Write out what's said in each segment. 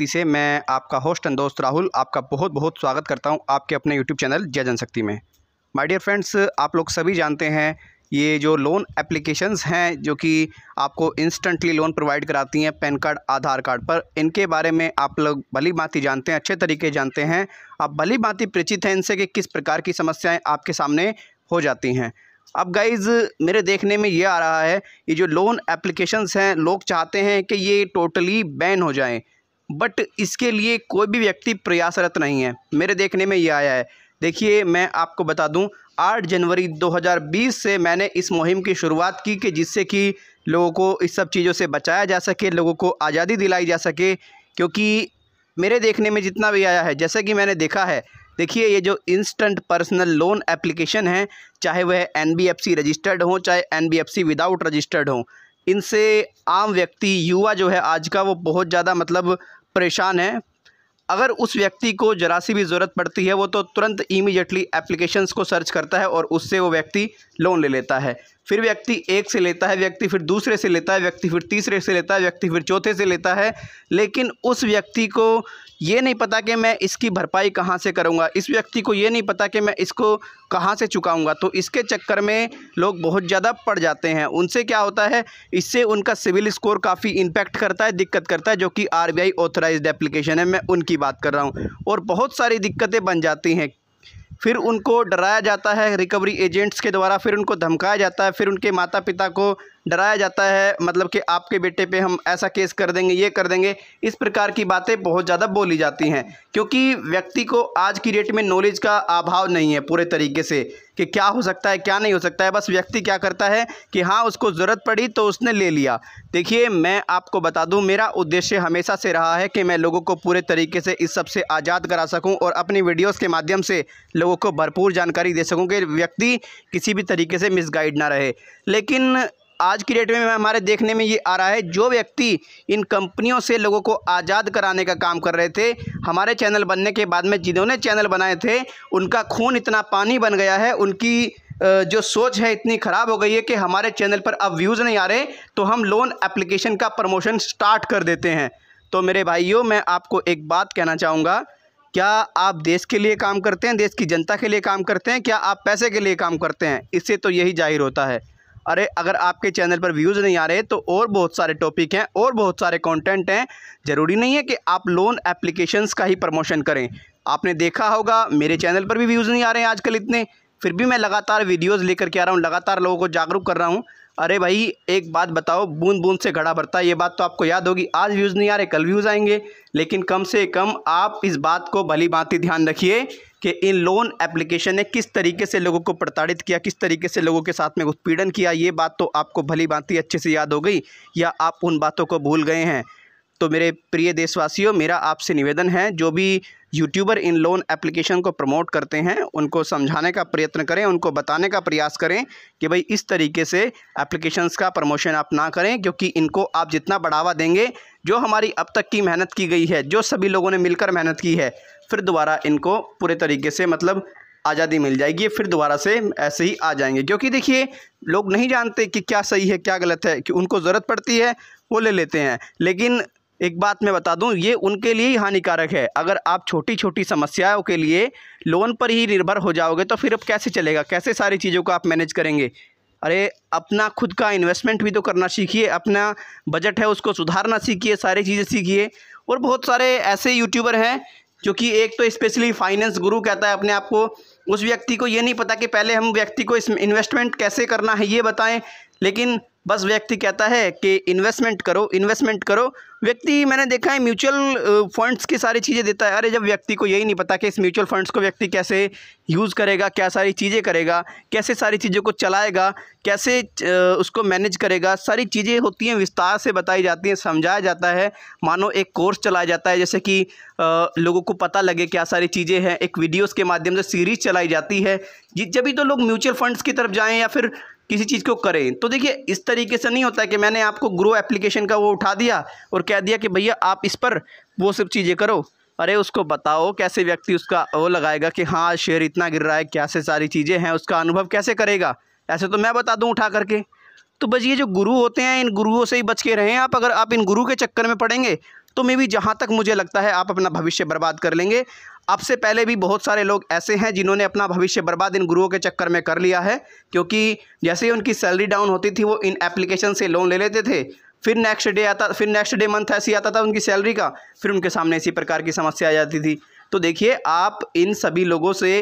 जनशक्ति से मैं आपका होस्ट एंड दोस्त राहुल आपका बहुत बहुत स्वागत करता हूं आपके अपने यूट्यूब चैनल जय जनशक्ति में माय डियर फ्रेंड्स आप लोग सभी जानते हैं ये जो लोन एप्लीकेशंस हैं जो कि आपको इंस्टेंटली लोन प्रोवाइड कराती हैं पैन कार्ड आधार कार्ड पर इनके बारे में आप लोग भली भांति जानते हैं अच्छे तरीके जानते हैं आप भली भांति परिचित हैं इनसे कि किस प्रकार की समस्याएँ आपके सामने हो जाती हैं अब गाइज मेरे देखने में ये आ रहा है ये जो लोन एप्लीकेशंस हैं लोग चाहते हैं कि ये टोटली बैन हो जाएं बट इसके लिए कोई भी व्यक्ति प्रयासरत नहीं है मेरे देखने में ये आया है देखिए मैं आपको बता दूं 8 जनवरी 2020 से मैंने इस मुहिम की शुरुआत की कि जिससे कि लोगों को इस सब चीज़ों से बचाया जा सके लोगों को आज़ादी दिलाई जा सके क्योंकि मेरे देखने में जितना भी आया है जैसा कि मैंने देखा है देखिए ये जो इंस्टेंट पर्सनल लोन एप्लीकेशन है चाहे वह एन रजिस्टर्ड हो चाहे एन विदाउट रजिस्टर्ड हो इनसे आम व्यक्ति युवा जो है आज का वो बहुत ज़्यादा मतलब परेशान है अगर उस व्यक्ति को जरा सी भी ज़रूरत पड़ती है वो तो तुरंत इमीजिएटली एप्लीकेशंस को सर्च करता है और उससे वो व्यक्ति लोन ले लेता है फिर व्यक्ति एक से लेता है व्यक्ति फिर दूसरे से लेता है व्यक्ति फिर तीसरे से लेता है व्यक्ति फिर चौथे से लेता है लेकिन उस व्यक्ति को ये नहीं पता कि मैं इसकी भरपाई कहाँ से करूँगा इस व्यक्ति को ये नहीं पता कि मैं इसको कहाँ से चुकाऊँगा तो इसके चक्कर में लोग बहुत ज़्यादा पड़ जाते हैं उनसे क्या होता है इससे उनका सिविल स्कोर काफ़ी इम्पैक्ट करता है दिक्कत करता है जो कि आर बी ऑथराइज्ड एप्लीकेशन है मैं उनकी बात कर रहा हूँ और बहुत सारी दिक्कतें बन जाती हैं फिर उनको डराया जाता है रिकवरी एजेंट्स के द्वारा फिर उनको धमकाया जाता है फिर उनके माता पिता को डराया जाता है मतलब कि आपके बेटे पे हम ऐसा केस कर देंगे ये कर देंगे इस प्रकार की बातें बहुत ज़्यादा बोली जाती हैं क्योंकि व्यक्ति को आज की डेट में नॉलेज का अभाव नहीं है पूरे तरीके से कि क्या हो सकता है क्या नहीं हो सकता है बस व्यक्ति क्या करता है कि हाँ उसको ज़रूरत पड़ी तो उसने ले लिया देखिए मैं आपको बता दूँ मेरा उद्देश्य हमेशा से रहा है कि मैं लोगों को पूरे तरीके से इस सब से आज़ाद करा सकूँ और अपनी वीडियोज़ के माध्यम से लोगों को भरपूर जानकारी दे सकूँ कि व्यक्ति किसी भी तरीके से मिसगाइड ना रहे लेकिन आज की डेट में हमारे देखने में ये आ रहा है जो व्यक्ति इन कंपनियों से लोगों को आज़ाद कराने का काम कर रहे थे हमारे चैनल बनने के बाद में जिन्होंने चैनल बनाए थे उनका खून इतना पानी बन गया है उनकी जो सोच है इतनी ख़राब हो गई है कि हमारे चैनल पर अब व्यूज़ नहीं आ रहे तो हम लोन एप्लीकेशन का प्रमोशन स्टार्ट कर देते हैं तो मेरे भाइयों मैं आपको एक बात कहना चाहूँगा क्या आप देश के लिए काम करते हैं देश की जनता के लिए काम करते हैं क्या आप पैसे के लिए काम करते हैं इससे तो यही जाहिर होता है अरे अगर आपके चैनल पर व्यूज़ नहीं आ रहे तो और बहुत सारे टॉपिक हैं और बहुत सारे कंटेंट हैं ज़रूरी नहीं है कि आप लोन एप्लीकेशंस का ही प्रमोशन करें आपने देखा होगा मेरे चैनल पर भी व्यूज़ नहीं आ रहे हैं आजकल इतने फिर भी मैं लगातार वीडियोस लेकर के आ रहा हूँ लगातार लोगों को जागरूक कर रहा हूँ अरे भाई एक बात बताओ बूंद बूंद से घड़ा भरता है ये बात तो आपको याद होगी आज व्यूज़ नहीं आ रहे कल व्यूज़ आएंगे लेकिन कम से कम आप इस बात को भली भांति ध्यान रखिए कि इन लोन एप्लीकेशन ने किस तरीके से लोगों को प्रताड़ित किया किस तरीके से लोगों के साथ में उत्पीड़न किया ये बात तो आपको भली भांति अच्छे से याद हो गई या आप उन बातों को भूल गए हैं तो मेरे प्रिय देशवासियों मेरा आपसे निवेदन है जो भी यूट्यूबर इन लोन एप्लीकेशन को प्रमोट करते हैं उनको समझाने का प्रयत्न करें उनको बताने का प्रयास करें कि भाई इस तरीके से एप्लीकेशंस का प्रमोशन आप ना करें क्योंकि इनको आप जितना बढ़ावा देंगे जो हमारी अब तक की मेहनत की गई है जो सभी लोगों ने मिलकर मेहनत की है फिर दोबारा इनको पूरे तरीके से मतलब आज़ादी मिल जाएगी फिर दोबारा से ऐसे ही आ जाएंगे क्योंकि देखिए लोग नहीं जानते कि क्या सही है क्या गलत है कि उनको ज़रूरत पड़ती है वो ले लेते हैं लेकिन एक बात मैं बता दूं ये उनके लिए ही हानिकारक है अगर आप छोटी छोटी समस्याओं के लिए लोन पर ही निर्भर हो जाओगे तो फिर अब कैसे चलेगा कैसे सारी चीज़ों को आप मैनेज करेंगे अरे अपना खुद का इन्वेस्टमेंट भी तो करना सीखिए अपना बजट है उसको सुधारना सीखिए सारी चीज़ें सीखिए और बहुत सारे ऐसे यूट्यूबर हैं जो कि एक तो स्पेशली फाइनेंस गुरु कहता है अपने आप को उस व्यक्ति को ये नहीं पता कि पहले हम व्यक्ति को इस इन्वेस्टमेंट कैसे करना है ये बताएं लेकिन बस व्यक्ति कहता है कि इन्वेस्टमेंट करो इन्वेस्टमेंट करो व्यक्ति मैंने देखा है म्यूचुअल फंड्स की सारी चीज़ें देता है अरे जब व्यक्ति को यही नहीं पता कि इस म्यूचुअल फंड्स को व्यक्ति कैसे यूज़ करेगा क्या सारी चीज़ें करेगा कैसे सारी चीज़ों को चलाएगा कैसे उसको मैनेज करेगा सारी चीज़ें होती हैं विस्तार से बताई जाती हैं समझाया जाता है मानो एक कोर्स चलाया जाता है जैसे कि लोगों को पता लगे क्या सारी चीज़ें हैं एक वीडियोज़ के माध्यम से सीरीज़ चलाई जाती है जब भी तो लोग म्यूचुअल फंड्स की तरफ जाएँ या फिर किसी चीज़ को करें तो देखिए इस तरीके से नहीं होता है कि मैंने आपको ग्रो एप्लीकेशन का वो उठा दिया और कह दिया कि भैया आप इस पर वो सब चीज़ें करो अरे उसको बताओ कैसे व्यक्ति उसका वो लगाएगा कि हाँ शेयर इतना गिर रहा है कैसे सारी चीज़ें हैं उसका अनुभव कैसे करेगा ऐसे तो मैं बता दूँ उठा करके तो बस ये जो गुरु होते हैं इन गुरुओं से ही बच के रहें आप अगर आप इन गुरु के चक्कर में पड़ेंगे तो मे भी जहाँ तक मुझे लगता है आप अपना भविष्य बर्बाद कर लेंगे अब से पहले भी बहुत सारे लोग ऐसे हैं जिन्होंने अपना भविष्य बर्बाद इन गुरुओं के चक्कर में कर लिया है क्योंकि जैसे ही उनकी सैलरी डाउन होती थी वो इन एप्लीकेशन से लोन ले लेते थे फिर नेक्स्ट डे आता फिर नेक्स्ट डे मंथ ऐसी आता था उनकी सैलरी का फिर उनके सामने इसी प्रकार की समस्या आ जाती थी तो देखिए आप इन सभी लोगों से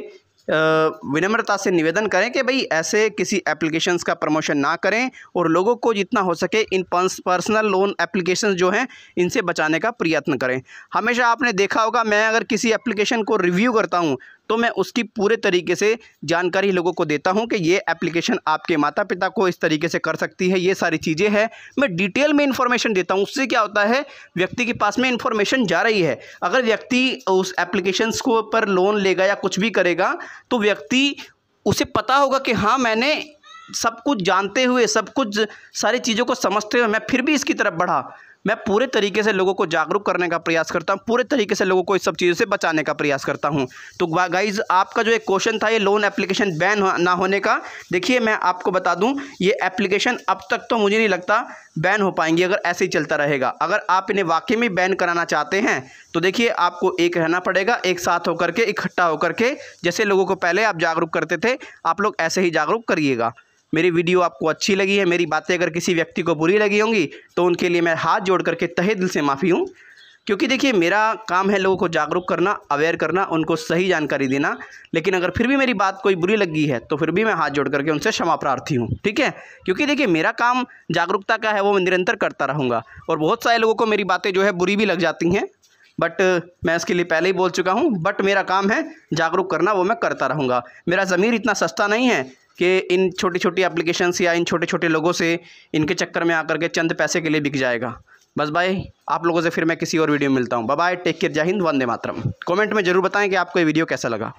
विनम्रता से निवेदन करें कि भाई ऐसे किसी एप्लीकेशंस का प्रमोशन ना करें और लोगों को जितना हो सके इन पर्सनल लोन एप्लीकेशन जो हैं इनसे बचाने का प्रयत्न करें हमेशा आपने देखा होगा मैं अगर किसी एप्लीकेशन को रिव्यू करता हूँ तो मैं उसकी पूरे तरीके से जानकारी लोगों को देता हूँ कि ये एप्लीकेशन आपके माता पिता को इस तरीके से कर सकती है ये सारी चीज़ें हैं मैं डिटेल में इन्फॉर्मेशन देता हूँ उससे क्या होता है व्यक्ति के पास में इन्फॉर्मेशन जा रही है अगर व्यक्ति उस एप्लीकेशन को पर लोन लेगा या कुछ भी करेगा तो व्यक्ति उसे पता होगा कि हाँ मैंने सब कुछ जानते हुए सब कुछ सारी चीज़ों को समझते हुए मैं फिर भी इसकी तरफ बढ़ा मैं पूरे तरीके से लोगों को जागरूक करने का प्रयास करता हूँ पूरे तरीके से लोगों को इस सब चीज़ों से बचाने का प्रयास करता हूँ तो गाइज आपका जो एक क्वेश्चन था ये लोन एप्लीकेशन बैन ना होने का देखिए मैं आपको बता दूँ ये एप्लीकेशन अब तक तो मुझे नहीं लगता बैन हो पाएंगी अगर ऐसे ही चलता रहेगा अगर आप इन्हें वाकई में बैन कराना चाहते हैं तो देखिए आपको एक रहना पड़ेगा एक साथ होकर के इकट्ठा होकर के जैसे लोगों को पहले आप जागरूक करते थे आप लोग ऐसे ही जागरूक करिएगा मेरी वीडियो आपको अच्छी लगी है मेरी बातें अगर किसी व्यक्ति को बुरी लगी होंगी तो उनके लिए मैं हाथ जोड़ करके तहे दिल से माफ़ी हूँ क्योंकि देखिए मेरा काम है लोगों को जागरूक करना अवेयर करना उनको सही जानकारी देना लेकिन अगर फिर भी मेरी बात कोई बुरी लगी है तो फिर भी मैं हाथ जोड़ करके उनसे क्षमा प्रार्थी हूँ ठीक है क्योंकि देखिए मेरा काम जागरूकता का है वो मैं निरंतर करता रहूँगा और बहुत सारे लोगों को मेरी बातें जो है बुरी भी लग जाती हैं बट मैं इसके लिए पहले ही बोल चुका हूँ बट मेरा काम है जागरूक करना वो मैं करता रहूँगा मेरा ज़मीर इतना सस्ता नहीं है कि इन छोटी छोटी एप्लीकेशन या इन छोटे छोटे लोगों से इनके चक्कर में आकर के चंद पैसे के लिए बिक जाएगा बस भाई आप लोगों से फिर मैं किसी और वीडियो में मिलता हूँ बाय टेक केयर जय हिंद वंदे मातरम कमेंट में ज़रूर बताएं कि आपको ये वीडियो कैसा लगा